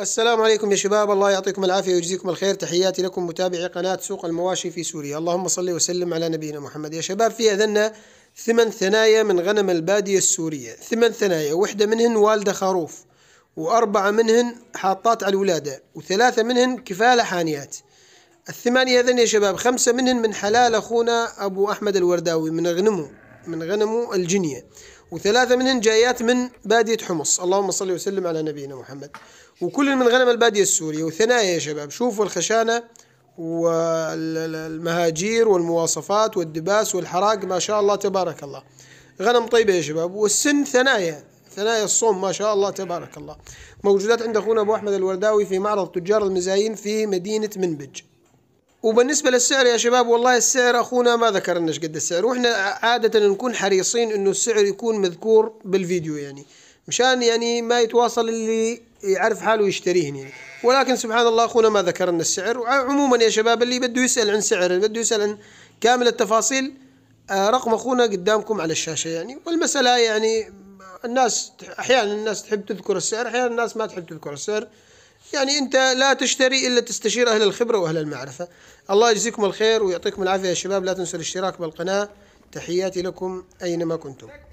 السلام عليكم يا شباب الله يعطيكم العافية ويجزيكم الخير تحياتي لكم متابعي قناة سوق المواشي في سوريا اللهم صل وسلم على نبينا محمد يا شباب في أذنا ثمن ثنايا من غنم البادية السورية ثمن ثنايا وحدة منهن والدة خروف وأربعة منهن حاطات على الولادة وثلاثة منهن كفالة حانيات الثمانية أذن يا شباب خمسة منهن من حلال أخونا أبو أحمد الورداوي من غنمه من غنمه الجنية وثلاثة منهن جايات من بادية حمص اللهم صل وسلم على نبينا محمد وكل من غنم البادية السورية وثنايا يا شباب شوفوا الخشانة والمهاجير والمواصفات والدباس والحراق ما شاء الله تبارك الله غنم طيبة يا شباب والسن ثنايا ثنايا الصوم ما شاء الله تبارك الله موجودات عند أخونا أبو أحمد الورداوي في معرض تجار المزايين في مدينة منبج وبالنسبه للسعر يا شباب والله السعر اخونا ما ايش قد السعر واحنا عاده نكون حريصين انه السعر يكون مذكور بالفيديو يعني مشان يعني ما يتواصل اللي يعرف حاله يشتريهن يعني ولكن سبحان الله اخونا ما ذكرنا السعر وعموما يا شباب اللي بده يسال عن سعر اللي بده يسال عن كامل التفاصيل آه، رقم اخونا قدامكم على الشاشه يعني والمساله يعني الناس احيانا الناس تحب تذكر السعر احيانا الناس ما تحب تذكر السعر يعني أنت لا تشتري إلا تستشير أهل الخبرة وأهل المعرفة الله يجزيكم الخير ويعطيكم العافية يا شباب لا تنسوا الاشتراك بالقناة تحياتي لكم أينما كنتم